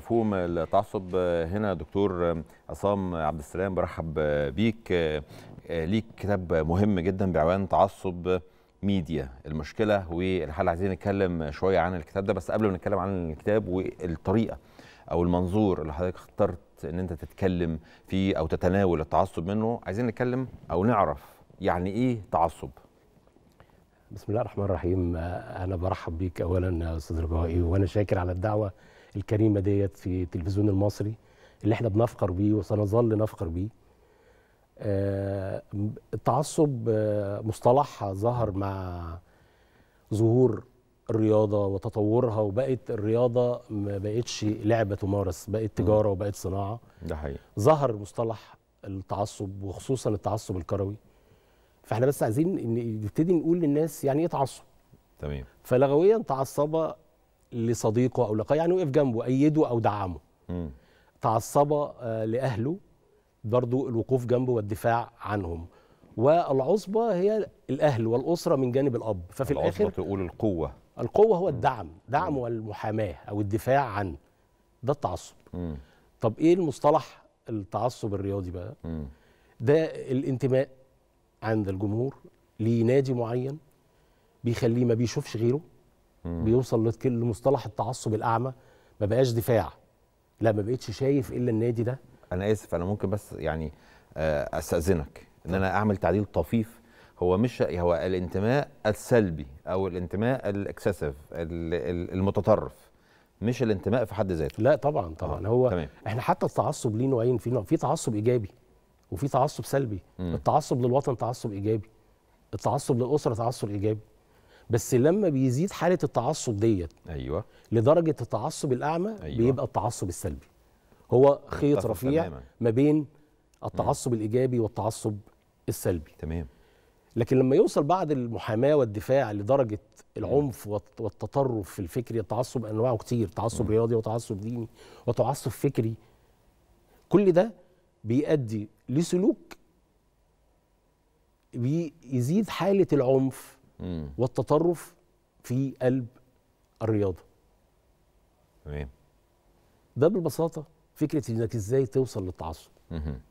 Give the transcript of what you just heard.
مفهوم التعصب هنا دكتور عصام عبد السلام برحب بيك ليك كتاب مهم جدا بعنوان تعصب ميديا المشكله والحل عايزين نتكلم شويه عن الكتاب ده بس قبل ما نتكلم عن الكتاب والطريقه او المنظور اللي حضرتك اخترت ان انت تتكلم فيه او تتناول التعصب منه عايزين نتكلم او نعرف يعني ايه تعصب بسم الله الرحمن الرحيم انا برحب بيك اولا يا استاذ رجائي وانا شاكر على الدعوه الكريمه ديت في التلفزيون المصري اللي احنا بنفخر بيه وسنظل نفخر بيه التعصب آه، آه، مصطلح ظهر مع ظهور الرياضه وتطورها وبقت الرياضه ما بقتش لعبه تمارس بقت تجاره وبقت صناعه ده حقيقي ظهر مصطلح التعصب وخصوصا التعصب الكروي فاحنا بس عايزين نبتدي نقول للناس يعني ايه تعصب تمام فلغويا تعصب لصديقه او لقاء يعني وقف جنبه ايده او دعمه تعصب آه، لاهله برضو الوقوف جنبه والدفاع عنهم والعصبه هي الاهل والاسره من جانب الاب ففي الاخر تقول القوه القوه هو الدعم دعم والمحاماه او الدفاع عن ده التعصب طب ايه المصطلح التعصب الرياضي بقى ده الانتماء عند الجمهور لنادي معين بيخليه ما بيشوفش غيره بيوصل لمصطلح التعصب الاعمى ما بقاش دفاع لا ما بقتش شايف الا النادي ده انا اسف انا ممكن بس يعني آه، استاذنك ان انا اعمل تعديل طفيف هو مش هو الانتماء السلبي او الانتماء الاكسسيف المتطرف مش الانتماء في حد ذاته لا طبعا طبعا آه، هو تمام. احنا حتى التعصب ليه نوعين في نوع في تعصب ايجابي وفي تعصب سلبي م. التعصب للوطن تعصب ايجابي التعصب للاسره تعصب ايجابي بس لما بيزيد حاله التعصب ديت ايوه لدرجه التعصب الاعمى أيوة. بيبقى التعصب السلبي هو خيط رفيع ما بين التعصب الايجابي والتعصب السلبي تمام لكن لما يوصل بعد المحاماه والدفاع لدرجه العنف والتطرف في الفكري التعصب انواعه كتير تعصب رياضي وتعصب ديني وتعصب فكري كل ده بيؤدي لسلوك بيزيد حاله العنف والتطرف في قلب الرياضه تمام ده ببساطه فكره انك ازاي توصل للتعصب